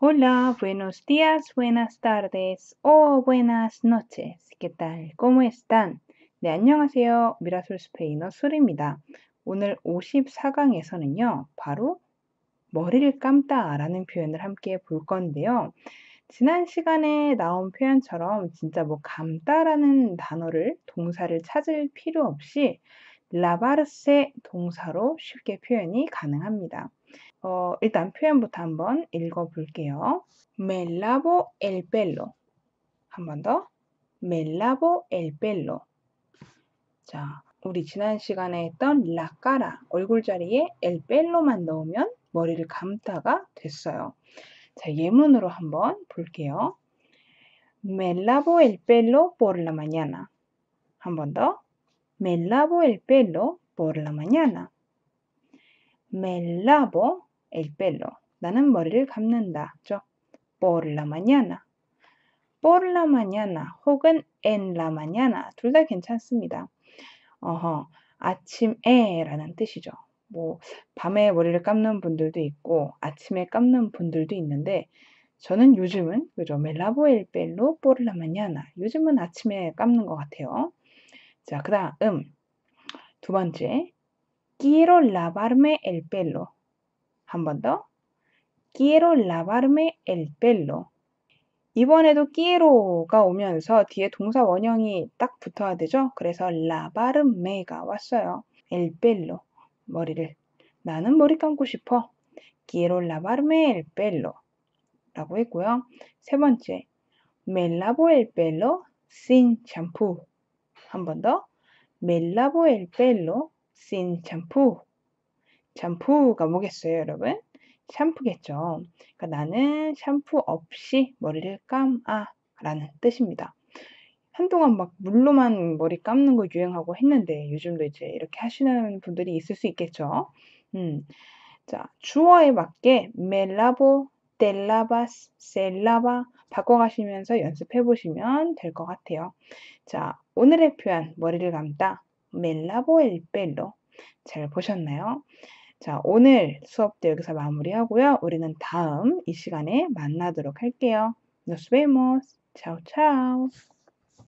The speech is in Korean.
Hola, buenos días, buenas tardes o buenas noches. ¿Qué tal? ¿Cómo están? 네, 안녕하세요. 미라솔 스페인어 술입니다. 오늘 54강에서는요, 바로 머리를 감다라는 표현을 함께 볼 건데요. 지난 시간에 나온 표현처럼 진짜 뭐 감다라는 단어를 동사를 찾을 필요 없이 라바르세 동사로 쉽게 표현이 가능합니다. 어, 일단 표현부터 한번 읽어볼게요. Me lavo el pelo. 한번 더. Me lavo el pelo. 자, 우리 지난 시간에 했던 la cara, 얼굴 자리에 el pelo만 넣으면 머리를 감다가 됐어요. 자, 예문으로 한번 볼게요. Me lavo el pelo por la mañana. 한번 더. Me lavo el pelo por la mañana. Me lavo El pelo. 나는 머리를 감는다. 죠. por la mañana. por la mañana 혹은 en la mañana 둘 다 괜찮습니다. 어허, 아침에라는 뜻이죠. 뭐 밤에 머리를 감는 분들도 있고 아침에 감는 분들도 있는데 저는 요즘은 그죠 멜라보 엘벨로 por la 나 요즘은 아침에 감는 것 같아요. 자, 그다음 음. 두 번째 quiero lavarme el pelo 한번 더. quiero lavarme el pelo. 이번에도 quiero가 오면서 뒤에 동사 원형이 딱 붙어야 되죠. 그래서 lavarme가 왔어요. el pelo. 머리를. 나는 머리 감고 싶어. quiero lavarme el pelo. 라고 했고요. 세 번째. me lavo el pelo sin shampoo. 한 번 더. me lavo el pelo sin shampoo. 샴푸가 뭐겠어요, 여러분? 샴푸겠죠. 그러니까 나는 샴푸 없이 머리를 감아 라는 뜻입니다. 한동안 막 물로만 머리 감는 거 유행하고 했는데 요즘도 이제 이렇게 하시는 분들이 있을 수 있겠죠. 음. 자, 주어에 맞게 멜라보, 델라바 셀라바 바꿔가시면서 연습해 보시면 될 것 같아요. 자, 오늘의 표현 머리를 감다 멜라보 일벨로 잘 보셨나요? 자, 오늘 수업도 여기서 마무리하고요. 우리는 다음 이 시간에 만나도록 할게요. Nos vemos. Chao, chao.